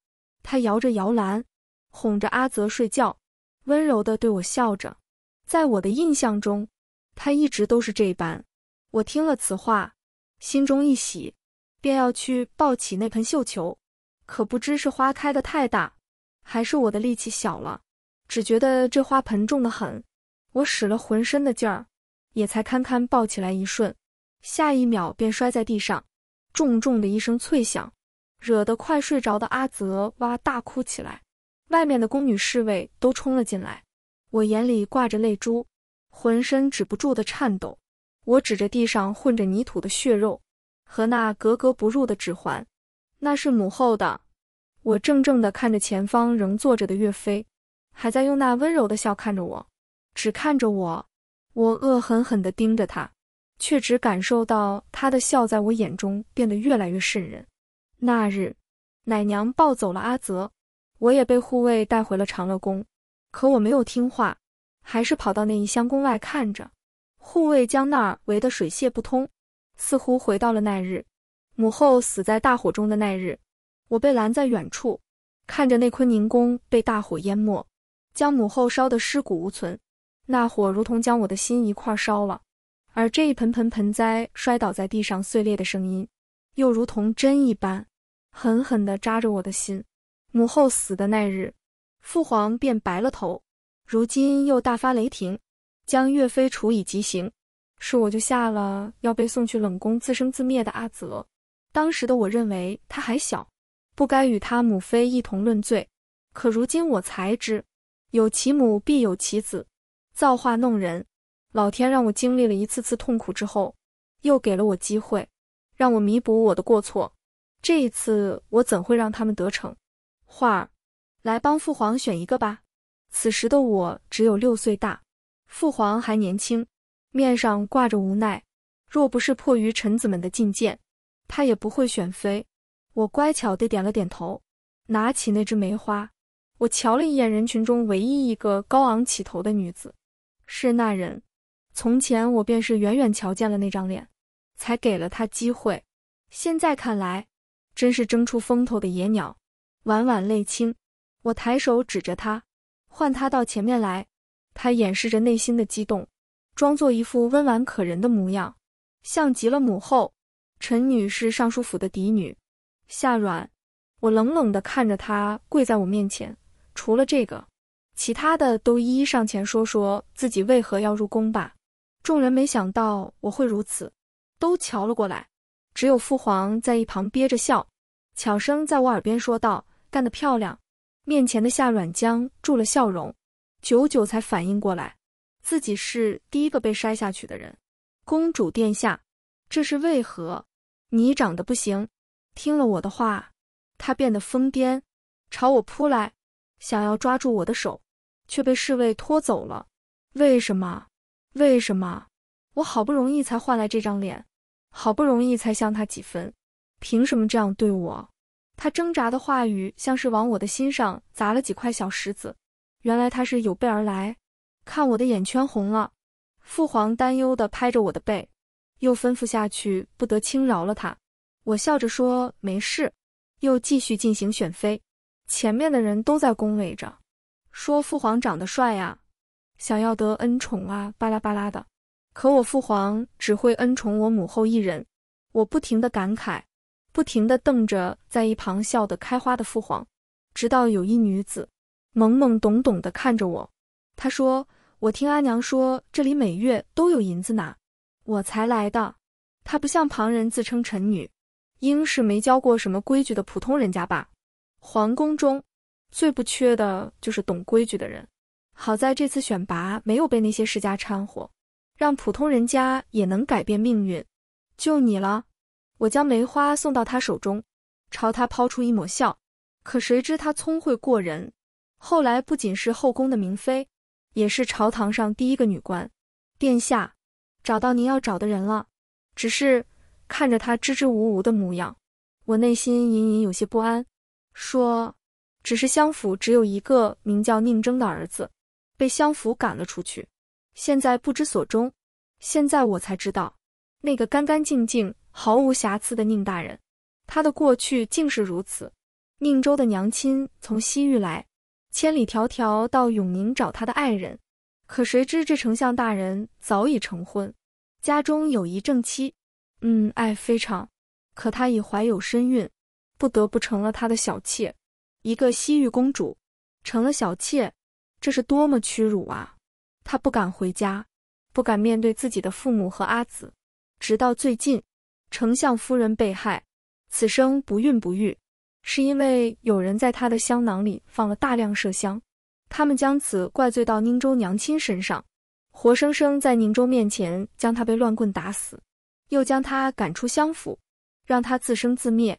他摇着摇篮，哄着阿泽睡觉，温柔地对我笑着。在我的印象中，他一直都是这般。我听了此话，心中一喜，便要去抱起那盆绣球，可不知是花开的太大，还是我的力气小了，只觉得这花盆重的很。我使了浑身的劲儿，也才堪堪抱起来一瞬，下一秒便摔在地上，重重的一声脆响。惹得快睡着的阿泽哇大哭起来，外面的宫女侍卫都冲了进来。我眼里挂着泪珠，浑身止不住的颤抖。我指着地上混着泥土的血肉和那格格不入的指环，那是母后的。我怔怔的看着前方仍坐着的岳飞，还在用那温柔的笑看着我，只看着我。我恶狠狠的盯着他，却只感受到他的笑在我眼中变得越来越渗人。那日，奶娘抱走了阿泽，我也被护卫带回了长乐宫。可我没有听话，还是跑到那一厢宫外看着。护卫将那儿围得水泄不通，似乎回到了那日母后死在大火中的那日。我被拦在远处，看着那坤宁宫被大火淹没，将母后烧得尸骨无存。那火如同将我的心一块烧了，而这一盆盆盆栽摔倒在地上碎裂的声音，又如同针一般。狠狠的扎着我的心。母后死的那日，父皇便白了头，如今又大发雷霆，将岳飞处以极刑。是我就下了要被送去冷宫自生自灭的阿泽。当时的我认为他还小，不该与他母妃一同论罪。可如今我才知，有其母必有其子。造化弄人，老天让我经历了一次次痛苦之后，又给了我机会，让我弥补我的过错。这一次我怎会让他们得逞？画儿，来帮父皇选一个吧。此时的我只有六岁大，父皇还年轻，面上挂着无奈。若不是迫于臣子们的进谏，他也不会选妃。我乖巧地点了点头，拿起那只梅花。我瞧了一眼人群中唯一一个高昂起头的女子，是那人。从前我便是远远瞧见了那张脸，才给了他机会。现在看来。真是争出风头的野鸟，婉婉泪倾。我抬手指着他，唤他到前面来。他掩饰着内心的激动，装作一副温婉可人的模样，像极了母后。臣女是尚书府的嫡女，夏软。我冷冷地看着他跪在我面前。除了这个，其他的都一一上前说说自己为何要入宫吧。众人没想到我会如此，都瞧了过来。只有父皇在一旁憋着笑，悄声在我耳边说道：“干得漂亮。”面前的夏软江住了笑容，久久才反应过来，自己是第一个被摔下去的人。公主殿下，这是为何？你长得不行。听了我的话，他变得疯癫，朝我扑来，想要抓住我的手，却被侍卫拖走了。为什么？为什么？我好不容易才换来这张脸。好不容易才像他几分，凭什么这样对我？他挣扎的话语像是往我的心上砸了几块小石子。原来他是有备而来，看我的眼圈红了。父皇担忧地拍着我的背，又吩咐下去不得轻饶了他。我笑着说没事，又继续进行选妃。前面的人都在恭维着，说父皇长得帅呀，想要得恩宠啊，巴拉巴拉的。可我父皇只会恩宠我母后一人，我不停地感慨，不停地瞪着在一旁笑得开花的父皇，直到有一女子懵懵懂懂地看着我，她说：“我听阿娘说这里每月都有银子拿，我才来的。”她不像旁人自称臣女，应是没教过什么规矩的普通人家吧。皇宫中最不缺的就是懂规矩的人，好在这次选拔没有被那些世家掺和。让普通人家也能改变命运，就你了。我将梅花送到他手中，朝他抛出一抹笑。可谁知他聪慧过人，后来不仅是后宫的明妃，也是朝堂上第一个女官。殿下，找到您要找的人了。只是看着他支支吾吾的模样，我内心隐隐有些不安。说，只是相府只有一个名叫宁征的儿子，被相府赶了出去。现在不知所终。现在我才知道，那个干干净净、毫无瑕疵的宁大人，他的过去竟是如此。宁州的娘亲从西域来，千里迢迢到永宁找他的爱人，可谁知这丞相大人早已成婚，家中有一正妻，嗯，爱非常，可他已怀有身孕，不得不成了他的小妾。一个西域公主，成了小妾，这是多么屈辱啊！他不敢回家，不敢面对自己的父母和阿紫。直到最近，丞相夫人被害，此生不孕不育，是因为有人在他的香囊里放了大量麝香。他们将此怪罪到宁州娘亲身上，活生生在宁州面前将他被乱棍打死，又将他赶出相府，让他自生自灭。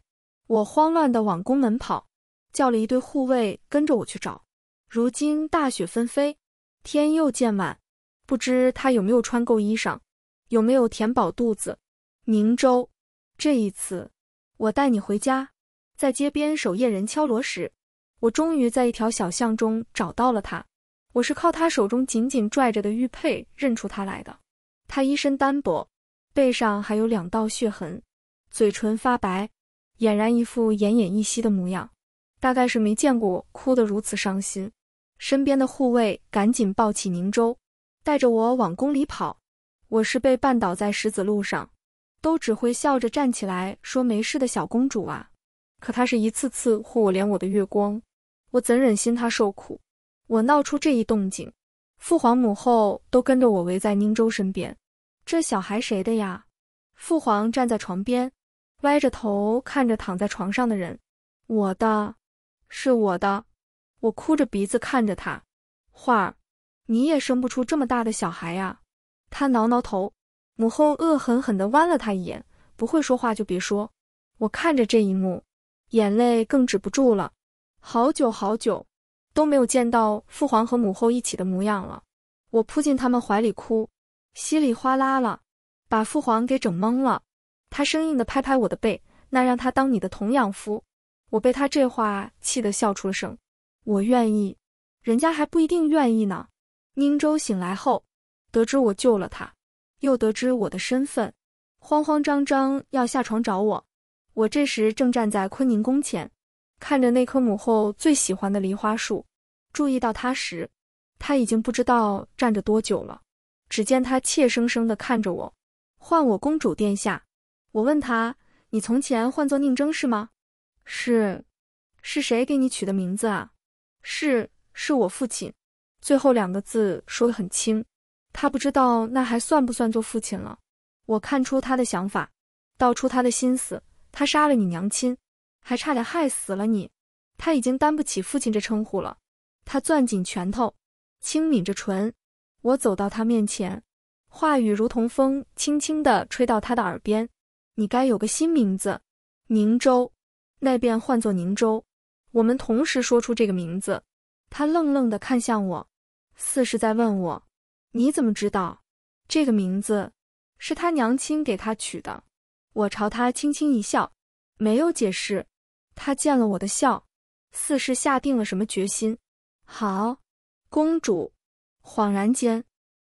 我慌乱地往宫门跑，叫了一队护卫跟着我去找。如今大雪纷飞。天又渐晚，不知他有没有穿够衣裳，有没有填饱肚子。宁州，这一次我带你回家。在街边守夜人敲锣时，我终于在一条小巷中找到了他。我是靠他手中紧紧拽着的玉佩认出他来的。他一身单薄，背上还有两道血痕，嘴唇发白，俨然一副奄奄一息的模样。大概是没见过我哭得如此伤心。身边的护卫赶紧抱起宁州，带着我往宫里跑。我是被绊倒在石子路上，都只会笑着站起来说没事的小公主啊。可她是一次次护我，连我的月光，我怎忍心她受苦？我闹出这一动静，父皇母后都跟着我围在宁州身边。这小孩谁的呀？父皇站在床边，歪着头看着躺在床上的人。我的，是我的。我哭着鼻子看着他，画儿，你也生不出这么大的小孩呀？他挠挠头，母后恶狠狠地剜了他一眼，不会说话就别说。我看着这一幕，眼泪更止不住了。好久好久都没有见到父皇和母后一起的模样了。我扑进他们怀里哭，稀里哗啦了，把父皇给整懵了。他生硬的拍拍我的背，那让他当你的童养夫。我被他这话气得笑出了声。我愿意，人家还不一定愿意呢。宁州醒来后，得知我救了他，又得知我的身份，慌慌张张要下床找我。我这时正站在坤宁宫前，看着那棵母后最喜欢的梨花树。注意到他时，他已经不知道站着多久了。只见他怯生生地看着我，唤我公主殿下。我问他：“你从前唤作宁征是吗？”“是。”“是谁给你取的名字啊？”是，是我父亲。最后两个字说得很轻，他不知道那还算不算做父亲了。我看出他的想法，道出他的心思。他杀了你娘亲，还差点害死了你，他已经担不起父亲这称呼了。他攥紧拳头，轻抿着唇。我走到他面前，话语如同风，轻轻的吹到他的耳边。你该有个新名字，宁州，那便唤作宁州。我们同时说出这个名字，他愣愣地看向我，似是在问我：“你怎么知道？”这个名字是他娘亲给他取的。我朝他轻轻一笑，没有解释。他见了我的笑，似是下定了什么决心。好，公主。恍然间，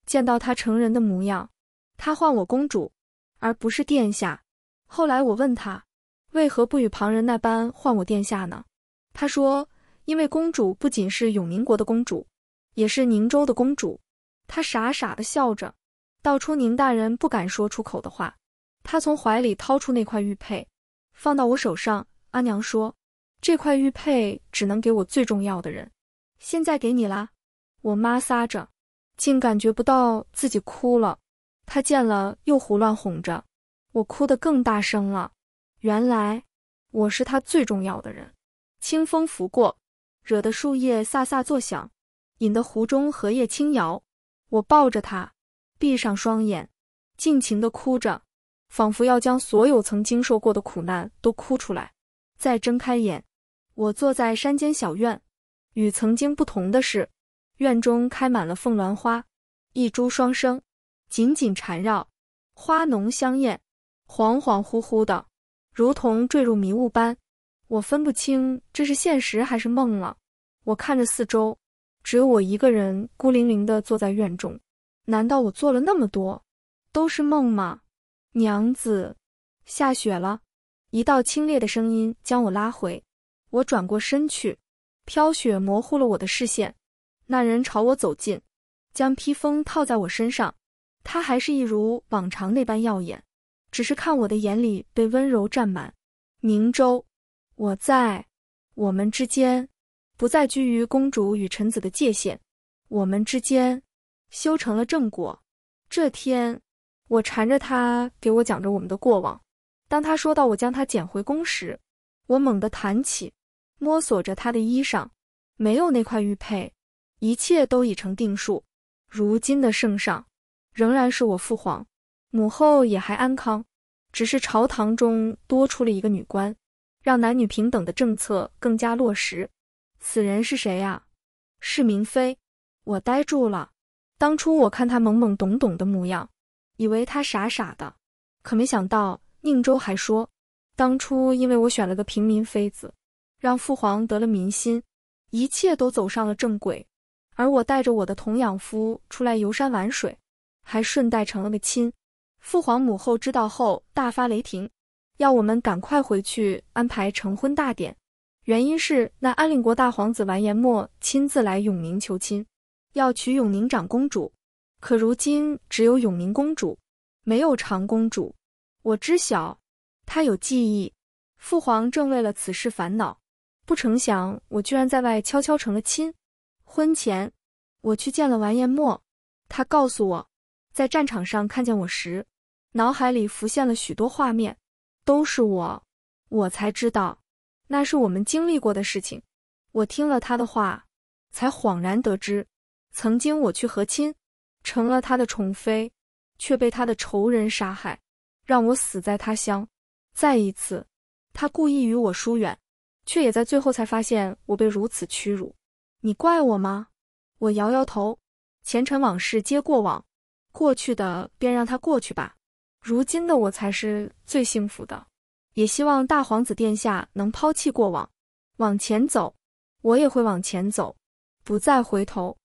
见到他成人的模样，他唤我公主，而不是殿下。后来我问他，为何不与旁人那般唤我殿下呢？他说：“因为公主不仅是永宁国的公主，也是宁州的公主。”她傻傻的笑着，道出宁大人不敢说出口的话。他从怀里掏出那块玉佩，放到我手上。阿娘说：“这块玉佩只能给我最重要的人，现在给你啦。”我妈撒着，竟感觉不到自己哭了。他见了，又胡乱哄着，我哭得更大声了。原来我是他最重要的人。清风拂过，惹得树叶飒飒作响，引得湖中荷叶轻摇。我抱着他，闭上双眼，尽情地哭着，仿佛要将所有曾经受过的苦难都哭出来。再睁开眼，我坐在山间小院，与曾经不同的是，院中开满了凤鸾花，一株双生，紧紧缠绕，花浓香艳，恍恍惚惚的，如同坠入迷雾般。我分不清这是现实还是梦了。我看着四周，只有我一个人孤零零地坐在院中。难道我做了那么多，都是梦吗？娘子，下雪了。一道清冽的声音将我拉回。我转过身去，飘雪模糊了我的视线。那人朝我走近，将披风套在我身上。他还是一如往常那般耀眼，只是看我的眼里被温柔占满。明州。我在我们之间不再拘于公主与臣子的界限，我们之间修成了正果。这天，我缠着他给我讲着我们的过往。当他说到我将他捡回宫时，我猛地弹起，摸索着他的衣裳，没有那块玉佩，一切都已成定数。如今的圣上仍然是我父皇，母后也还安康，只是朝堂中多出了一个女官。让男女平等的政策更加落实。此人是谁呀？是明妃。我呆住了。当初我看他懵懵懂懂的模样，以为他傻傻的，可没想到宁州还说，当初因为我选了个平民妃子，让父皇得了民心，一切都走上了正轨。而我带着我的童养夫出来游山玩水，还顺带成了个亲。父皇母后知道后大发雷霆。要我们赶快回去安排成婚大典，原因是那安岭国大皇子完颜墨亲自来永宁求亲，要娶永宁长公主。可如今只有永宁公主，没有长公主。我知晓，她有记忆，父皇正为了此事烦恼。不成想，我居然在外悄悄成了亲。婚前，我去见了完颜墨，他告诉我，在战场上看见我时，脑海里浮现了许多画面。都是我，我才知道，那是我们经历过的事情。我听了他的话，才恍然得知，曾经我去和亲，成了他的宠妃，却被他的仇人杀害，让我死在他乡。再一次，他故意与我疏远，却也在最后才发现我被如此屈辱。你怪我吗？我摇摇头，前尘往事皆过往，过去的便让它过去吧。如今的我才是最幸福的，也希望大皇子殿下能抛弃过往，往前走。我也会往前走，不再回头。